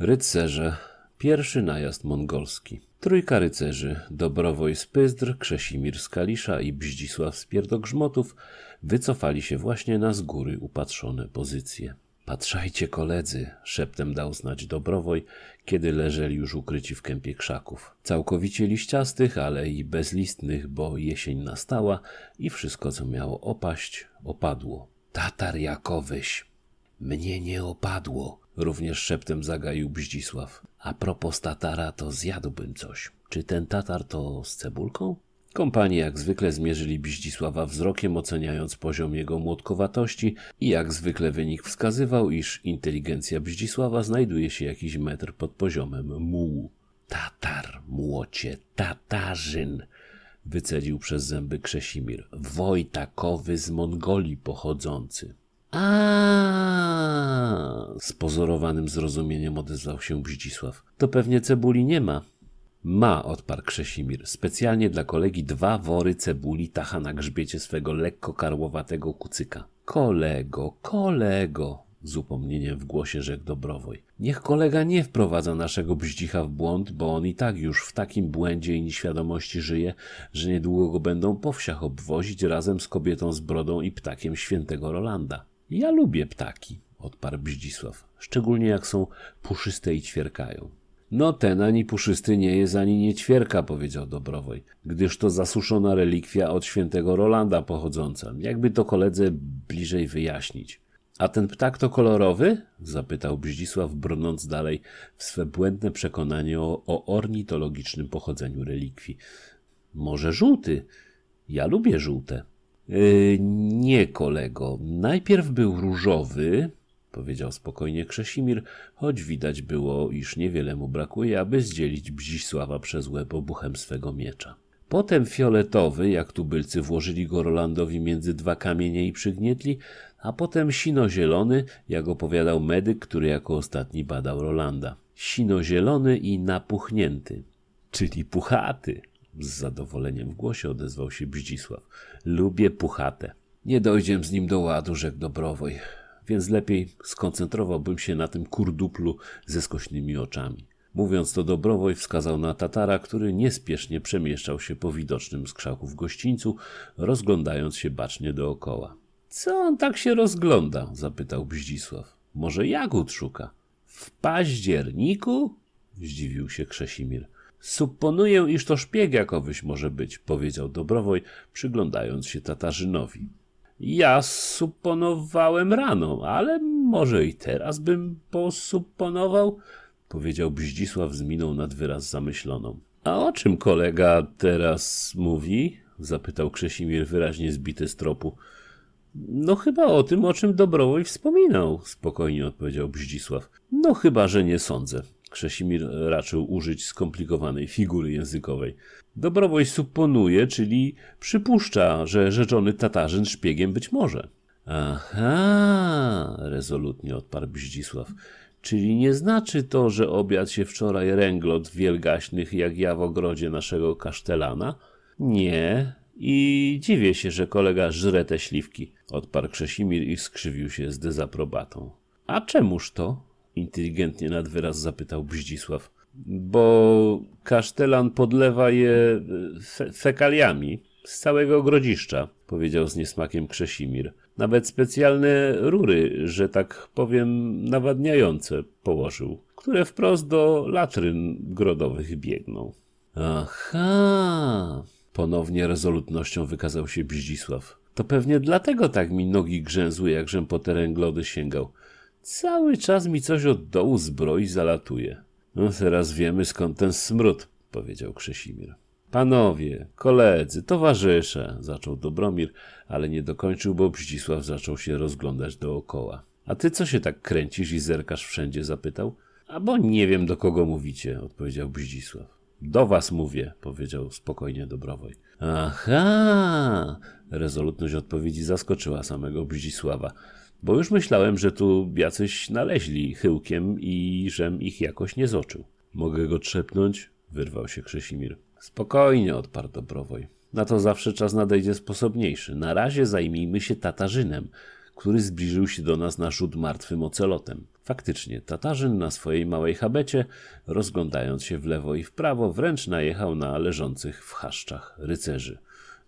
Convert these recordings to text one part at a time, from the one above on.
Rycerze. Pierwszy najazd mongolski. Trójka rycerzy, Dobrowoj z Pyzdr, Krzesimir z Kalisza i Bździsław Spierdogrzmotów, wycofali się właśnie na z góry upatrzone pozycje. Patrzajcie koledzy, szeptem dał znać Dobrowoj, kiedy leżeli już ukryci w kępie krzaków. Całkowicie liściastych, ale i bezlistnych, bo jesień nastała i wszystko co miało opaść, opadło. Tatar jakowyś. Mnie nie opadło, również szeptem zagaił Bździsław. A propos tatara, to zjadłbym coś. Czy ten tatar to z cebulką? Kompani jak zwykle zmierzyli Bździsława wzrokiem, oceniając poziom jego młotkowatości i jak zwykle wynik wskazywał, iż inteligencja Bździsława znajduje się jakiś metr pod poziomem mułu. Tatar, młocie, tatarzyn! Wycedził przez zęby Krzesimir. Wojtakowy z Mongolii pochodzący. A z pozorowanym zrozumieniem odezwał się Brzdzisław. To pewnie cebuli nie ma. Ma, odparł Krzesimir. Specjalnie dla kolegi dwa wory cebuli tacha na grzbiecie swego lekko karłowatego kucyka. Kolego, kolego, z upomnieniem w głosie rzekł Dobrowoj. Niech kolega nie wprowadza naszego brzdzicha w błąd, bo on i tak już w takim błędzie i nieświadomości żyje, że niedługo go będą po wsiach obwozić razem z kobietą z brodą i ptakiem świętego Rolanda. Ja lubię ptaki odparł Brzdzisław, szczególnie jak są puszyste i ćwierkają. No ten ani puszysty nie jest, ani nie ćwierka, powiedział Dobrowoj, gdyż to zasuszona relikwia od świętego Rolanda pochodząca, jakby to koledze bliżej wyjaśnić. A ten ptak to kolorowy? zapytał Brzdzisław, brnąc dalej w swe błędne przekonanie o, o ornitologicznym pochodzeniu relikwii. Może żółty? Ja lubię żółte. Yy, nie, kolego. Najpierw był różowy, powiedział spokojnie Krzesimir, choć widać było, iż niewiele mu brakuje, aby zdzielić Bzisława przez łeb obuchem swego miecza. Potem fioletowy, jak tubylcy włożyli go Rolandowi między dwa kamienie i przygnietli, a potem sino-zielony, jak opowiadał medyk, który jako ostatni badał Rolanda. Sino-zielony i napuchnięty, czyli puchaty. Z zadowoleniem w głosie odezwał się Bździsław. Lubię puchate. Nie dojdziem z nim do ładu, rzekł Dobrowoj więc lepiej skoncentrowałbym się na tym kurduplu ze skośnymi oczami. Mówiąc to Dobrowoj wskazał na Tatara, który niespiesznie przemieszczał się po widocznym z krzaków gościńcu, rozglądając się bacznie dookoła. Co on tak się rozgląda? zapytał Bździsław. Może jagód szuka? W październiku? zdziwił się Krzesimir. Suponuję, iż to szpieg jakowyś może być, powiedział Dobrowoj, przyglądając się Tatarzynowi. Ja suponowałem rano, ale może i teraz bym posuponował, powiedział Bździsław z miną nad wyraz zamyśloną. A o czym kolega teraz mówi? zapytał Krzesimir wyraźnie zbity z tropu. No chyba o tym, o czym Dobrowoj wspominał, spokojnie odpowiedział Bździsław. No chyba, że nie sądzę. Krzesimir raczył użyć skomplikowanej figury językowej. Dobrowość suponuje, czyli przypuszcza, że rzeczony Tatarzyn szpiegiem być może. Aha, rezolutnie odparł Bździsław. Czyli nie znaczy to, że obiad się wczoraj ręglot wielgaśnych jak ja w ogrodzie naszego kasztelana? Nie. I dziwię się, że kolega żre te śliwki, odparł Krzesimir i skrzywił się z dezaprobatą. A czemuż to? inteligentnie nad wyraz zapytał Brzdzisław, Bo kasztelan podlewa je e, fe fekaliami z całego ogrodziszcza, powiedział z niesmakiem Krzesimir. Nawet specjalne rury, że tak powiem, nawadniające położył, które wprost do latryn grodowych biegną. Aha! Ponownie rezolutnością wykazał się Brzdzisław. To pewnie dlatego tak mi nogi grzęzły, jak żem po teren glody sięgał. Cały czas mi coś od dołu zbroi zalatuje. No teraz wiemy skąd ten smród, powiedział Krzesimir. Panowie, koledzy, towarzysze, zaczął Dobromir, ale nie dokończył, bo Bzdzisław zaczął się rozglądać dookoła. A ty co się tak kręcisz i zerkasz wszędzie? zapytał. A bo nie wiem do kogo mówicie, odpowiedział Bzdzisław. Do was mówię, powiedział spokojnie Dobrowoj. Aha! Rezolutność odpowiedzi zaskoczyła samego Bzdzisława bo już myślałem, że tu jacyś naleźli chyłkiem i żem ich jakoś nie zoczył. Mogę go trzepnąć? wyrwał się Krzysimir. Spokojnie, odparł Dobrowoj. Na to zawsze czas nadejdzie sposobniejszy. Na razie zajmijmy się Tatarzynem, który zbliżył się do nas na rzut martwym ocelotem. Faktycznie, Tatarzyn na swojej małej habecie, rozglądając się w lewo i w prawo, wręcz najechał na leżących w chaszczach rycerzy.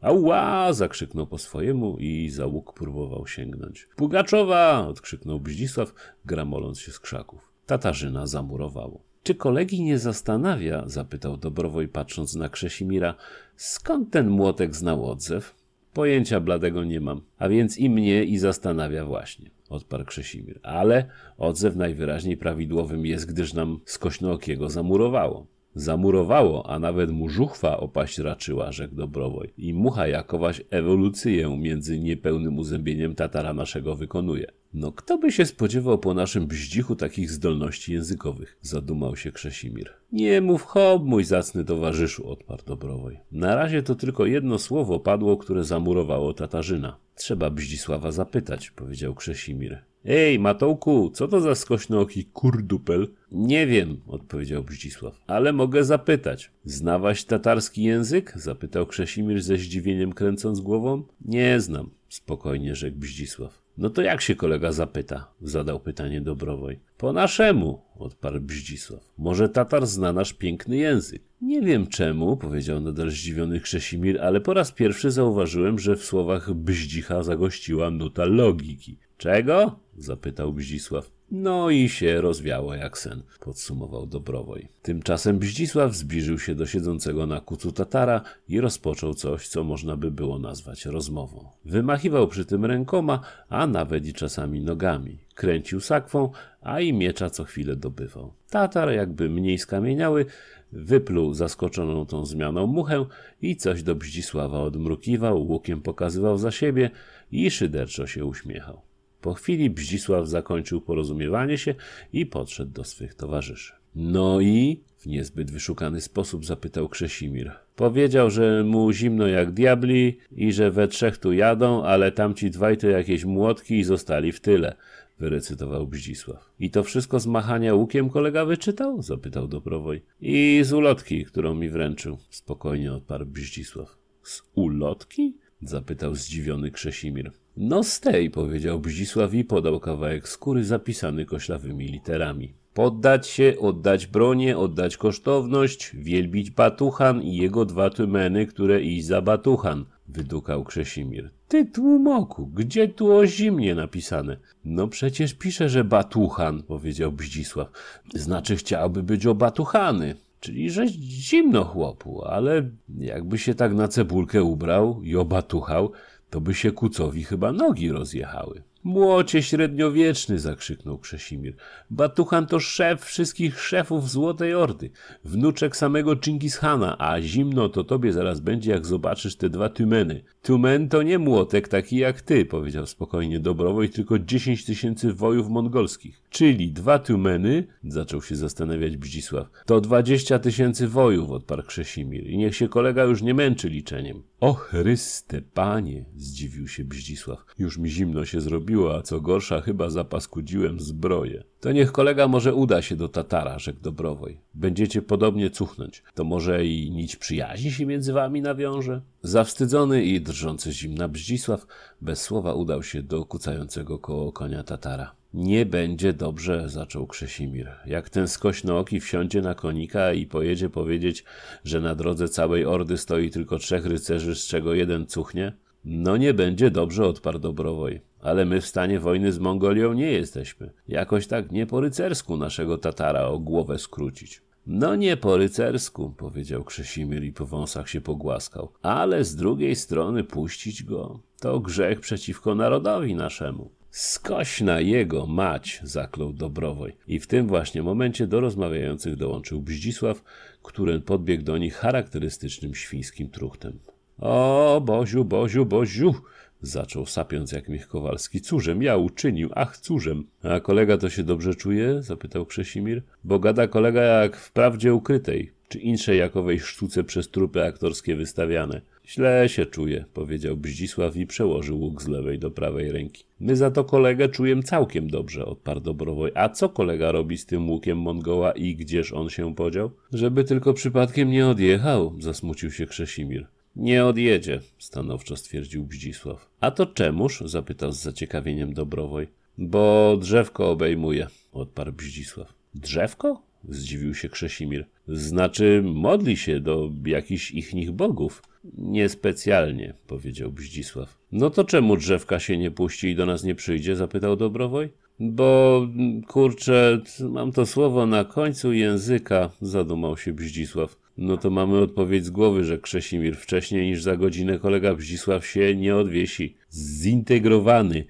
Ała! zakrzyknął po swojemu i za łuk próbował sięgnąć. Pugaczowa! odkrzyknął Bździsław, gramoląc się z krzaków. Tatarzyna zamurowało. Czy kolegi nie zastanawia, zapytał Dobrowoj patrząc na Krzesimira, skąd ten młotek znał odzew? Pojęcia bladego nie mam, a więc i mnie i zastanawia właśnie, odparł Krzesimir. Ale odzew najwyraźniej prawidłowym jest, gdyż nam skośnookiego zamurowało zamurowało, a nawet mu żuchwa opaść raczyła, rzekł Dobrowoj. I mucha jakowaś ewolucję między niepełnym uzębieniem Tatara naszego wykonuje. No kto by się spodziewał po naszym bździchu takich zdolności językowych? Zadumał się Krzesimir. Nie mów hob, mój zacny towarzyszu, odparł Dobrowoj. Na razie to tylko jedno słowo padło, które zamurowało Tatarzyna. Trzeba Bździsława zapytać, powiedział Krzesimir. Ej, Matołku, co to za skośnooki kurdupel? Nie wiem, odpowiedział Brzdzisław. ale mogę zapytać. Znawaś tatarski język? zapytał Krzesimir ze zdziwieniem kręcąc głową. Nie znam, spokojnie rzekł Brzdzisław. No to jak się kolega zapyta? zadał pytanie Dobrowoj. Po naszemu, odparł Brzdzisław. Może Tatar zna nasz piękny język. Nie wiem czemu, powiedział nadal zdziwiony Krzesimir, ale po raz pierwszy zauważyłem, że w słowach Brzdzicha zagościła nuta logiki. Czego? zapytał Bzdzisław. No i się rozwiało jak sen, podsumował Dobrowoj. Tymczasem Bździsław zbliżył się do siedzącego na kucu Tatara i rozpoczął coś, co można by było nazwać rozmową. Wymachiwał przy tym rękoma, a nawet i czasami nogami. Kręcił sakwą, a i miecza co chwilę dobywał. Tatar, jakby mniej skamieniały, wypluł zaskoczoną tą zmianą muchę i coś do Bździsława odmrukiwał, łukiem pokazywał za siebie i szyderczo się uśmiechał. Po chwili Bzdzisław zakończył porozumiewanie się i podszedł do swych towarzyszy. No i? W niezbyt wyszukany sposób zapytał Krzesimir. Powiedział, że mu zimno jak diabli i że we trzech tu jadą, ale tamci dwaj to jakieś młotki i zostali w tyle wyrecytował Bzdzisław. I to wszystko z machania łukiem kolega wyczytał? zapytał Dobrowoj. I z ulotki, którą mi wręczył, spokojnie odparł Bzdzisław. Z ulotki? zapytał zdziwiony Krzesimir. No z tej, powiedział Brzisław i podał kawałek skóry zapisany koślawymi literami. Poddać się, oddać bronię, oddać kosztowność, wielbić Batuchan i jego dwa tymeny, które iść za Batuchan, wydukał Krzesimir. Ty tłumoku, gdzie tu o zimnie napisane? No przecież pisze, że Batuchan, powiedział Brzisław. Znaczy chciałby być obatuchany. Czyli, że zimno chłopu, ale jakby się tak na cebulkę ubrał i obatuchał, to by się kucowi chyba nogi rozjechały. Młocie średniowieczny, zakrzyknął Krzesimir. Batuchan to szef wszystkich szefów Złotej Ordy, wnuczek samego Chingis Hana, a zimno to tobie zaraz będzie, jak zobaczysz te dwa tymeny. Tumen to nie młotek taki jak ty, powiedział spokojnie Dobrowoj, tylko 10 tysięcy wojów mongolskich. Czyli dwa tumeny, zaczął się zastanawiać Bzdzisław, to 20 tysięcy wojów, odparł Krzesimir i niech się kolega już nie męczy liczeniem. O Chryste, panie, zdziwił się Bzdzisław. Już mi zimno się zrobiło, a co gorsza, chyba zapaskudziłem zbroję. To niech kolega może uda się do Tatara, rzekł Dobrowoj. Będziecie podobnie cuchnąć. To może i nić przyjaźni się między wami nawiąże? Zawstydzony i drżący zimna Brzdzisław bez słowa udał się do kucającego koło konia Tatara. Nie będzie dobrze, zaczął Krzesimir. Jak ten skośnooki wsiądzie na konika i pojedzie powiedzieć, że na drodze całej ordy stoi tylko trzech rycerzy, z czego jeden cuchnie? No nie będzie dobrze, odparł Dobrowoj. Ale my w stanie wojny z Mongolią nie jesteśmy. Jakoś tak nie po rycersku naszego Tatara o głowę skrócić. No nie po rycersku, powiedział Krzesimir i po wąsach się pogłaskał. Ale z drugiej strony puścić go to grzech przeciwko narodowi naszemu. Skośna jego mać, zaklął Dobrowoj. I w tym właśnie momencie do rozmawiających dołączył Bździsław, który podbiegł do nich charakterystycznym świńskim truchtem. O, Boziu, Boziu, Boziu, Zaczął sapiąc jak mich Kowalski. Cóżem ja uczynił, ach cóżem. A kolega to się dobrze czuje? Zapytał Krzesimir. Bo gada kolega jak w prawdzie ukrytej, czy inszej jakowej sztuce przez trupy aktorskie wystawiane. Źle się czuje, powiedział Bździsław i przełożył łuk z lewej do prawej ręki. My za to kolegę czuję całkiem dobrze, odparł Dobrowoj. A co kolega robi z tym łukiem Mongoła i gdzież on się podział? Żeby tylko przypadkiem nie odjechał, zasmucił się Krzesimir. Nie odjedzie, stanowczo stwierdził Bzdzisław. A to czemuż? zapytał z zaciekawieniem Dobrowoj. Bo drzewko obejmuje, odparł Bzdzisław. Drzewko? zdziwił się Krzesimir. Znaczy, modli się do jakichś ich bogów. Niespecjalnie, powiedział Bzdzisław. No to czemu drzewka się nie puści i do nas nie przyjdzie? zapytał Dobrowoj. Bo kurczę, mam to słowo na końcu języka, zadumał się Bździsław. No to mamy odpowiedź z głowy, że Krzesimir wcześniej niż za godzinę kolega Bzdzisław się nie odwiesi. Zintegrowany,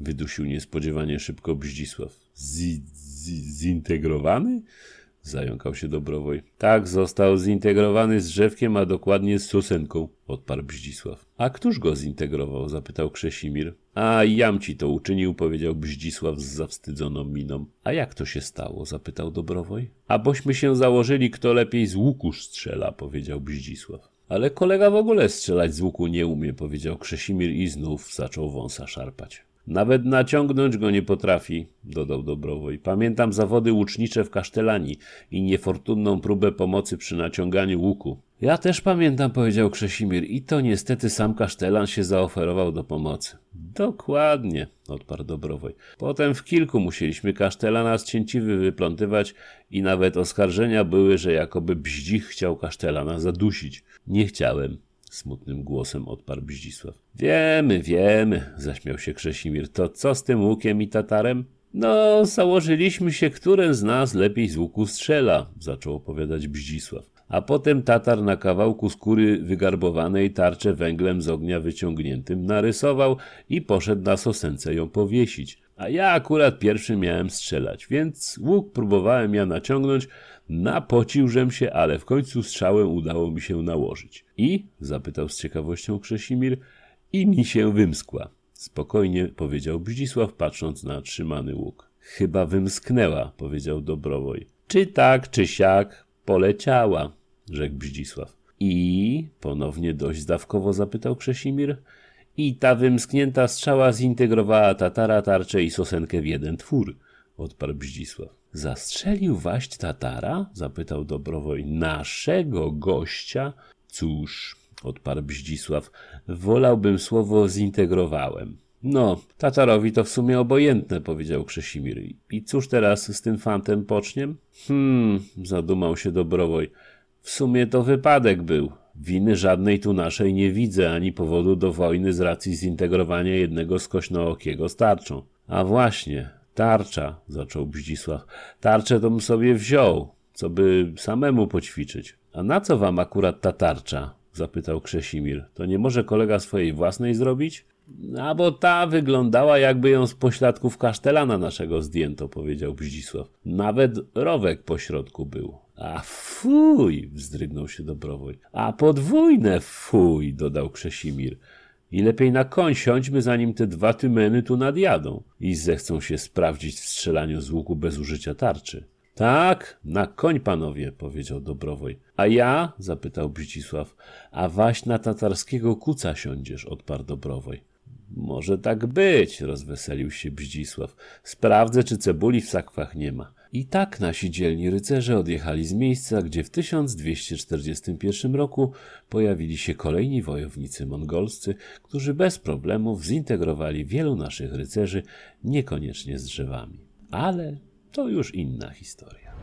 wydusił niespodziewanie szybko Bzdzisław. Z, z, zintegrowany? Zająkał się Dobrowoj. Tak, został zintegrowany z drzewkiem, a dokładnie z susenką, odparł Bździsław. A któż go zintegrował? zapytał Krzesimir. A jam ci to uczynił, powiedział Bździsław z zawstydzoną miną. A jak to się stało? zapytał Dobrowoj. A bośmy się założyli, kto lepiej z łuku strzela, powiedział Bździsław. Ale kolega w ogóle strzelać z łuku nie umie, powiedział Krzesimir i znów zaczął wąsa szarpać. Nawet naciągnąć go nie potrafi, dodał Dobrowoj. Pamiętam zawody łucznicze w Kasztelanii i niefortunną próbę pomocy przy naciąganiu łuku. Ja też pamiętam, powiedział Krzesimir, i to niestety sam Kasztelan się zaoferował do pomocy. Dokładnie, odparł Dobrowoj. Potem w kilku musieliśmy Kasztelana z cięciwy wyplątywać i nawet oskarżenia były, że jakoby bzdich chciał Kasztelana zadusić. Nie chciałem, smutnym głosem odparł Bździsław. Wiemy, wiemy, zaśmiał się Krzesimir. To co z tym łukiem i tatarem? No, założyliśmy się, który z nas lepiej z łuku strzela, zaczął opowiadać Bździsław. A potem Tatar na kawałku skóry wygarbowanej tarczę węglem z ognia wyciągniętym narysował i poszedł na sosence ją powiesić. A ja akurat pierwszy miałem strzelać, więc łuk próbowałem ja naciągnąć, napociłżem się, ale w końcu strzałem udało mi się nałożyć. I? zapytał z ciekawością Krzesimir. I mi się wymskła. Spokojnie powiedział Bzdzisław, patrząc na trzymany łuk. Chyba wymsknęła, powiedział Dobrowoj. Czy tak, czy siak, poleciała, rzekł Bzdzisław. I? ponownie dość zdawkowo zapytał Krzesimir. I ta wymsknięta strzała zintegrowała Tatara, tarczę i sosenkę w jeden twór, odparł Bździsław. Zastrzelił waść Tatara? zapytał Dobrowoj. Naszego gościa? Cóż, odparł Bździsław, wolałbym słowo zintegrowałem. No, Tatarowi to w sumie obojętne, powiedział Krzesimir. I cóż teraz z tym fantem poczniem? Hmm, zadumał się Dobrowoj. W sumie to wypadek był, Winy żadnej tu naszej nie widzę, ani powodu do wojny z racji zintegrowania jednego skośnookiego z tarczą. A właśnie, tarcza, zaczął Bździsław. Tarczę to bym sobie wziął, co by samemu poćwiczyć. A na co wam akurat ta tarcza? zapytał Krzesimir. To nie może kolega swojej własnej zrobić? A no, bo ta wyglądała jakby ją z pośladków kasztelana naszego zdjęto, powiedział Bździsław. Nawet rowek po środku był. A fuj! wzdrygnął się Dobrowój. A podwójne fuj! dodał Krzesimir. I lepiej na koń siądźmy, zanim te dwa tymeny tu nadjadą i zechcą się sprawdzić w strzelaniu z łuku bez użycia tarczy. Tak, na koń panowie, powiedział Dobrowoj. A ja? zapytał Brzycisław. A waś na tatarskiego kuca siądziesz, odparł Dobrowoj. Może tak być, rozweselił się Bździsław. Sprawdzę, czy cebuli w sakwach nie ma. I tak nasi dzielni rycerze odjechali z miejsca, gdzie w 1241 roku pojawili się kolejni wojownicy mongolscy, którzy bez problemów zintegrowali wielu naszych rycerzy, niekoniecznie z drzewami. Ale to już inna historia.